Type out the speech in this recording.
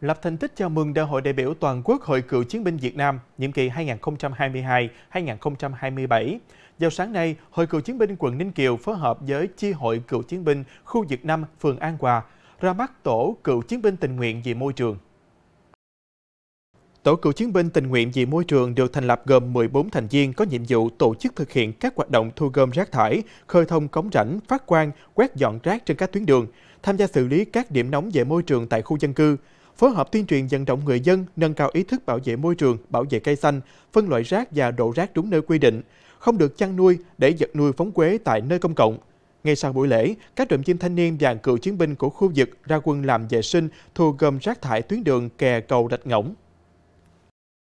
Lập thành tích chào mừng Đại hội đại biểu toàn quốc Hội cựu chiến binh Việt Nam nhiệm kỳ 2022-2027. Vào sáng nay, Hội cựu chiến binh quận Ninh Kiều phối hợp với Chi hội cựu chiến binh khu vực Nam phường An Hòa ra mắt tổ cựu chiến binh tình nguyện vì môi trường. Tổ cựu chiến binh tình nguyện vì môi trường được thành lập gồm 14 thành viên có nhiệm vụ tổ chức thực hiện các hoạt động thu gom rác thải, khơi thông cống rãnh, phát quang, quét dọn rác trên các tuyến đường, tham gia xử lý các điểm nóng về môi trường tại khu dân cư, phối hợp tuyên truyền vận động người dân nâng cao ý thức bảo vệ môi trường, bảo vệ cây xanh, phân loại rác và đổ rác đúng nơi quy định, không được chăn nuôi để vật nuôi phóng quế tại nơi công cộng. Ngay sau buổi lễ, các đội viên thanh niên và cựu chiến binh của khu vực ra quân làm vệ sinh thu gom rác thải tuyến đường kè cầu rạch ngỗng.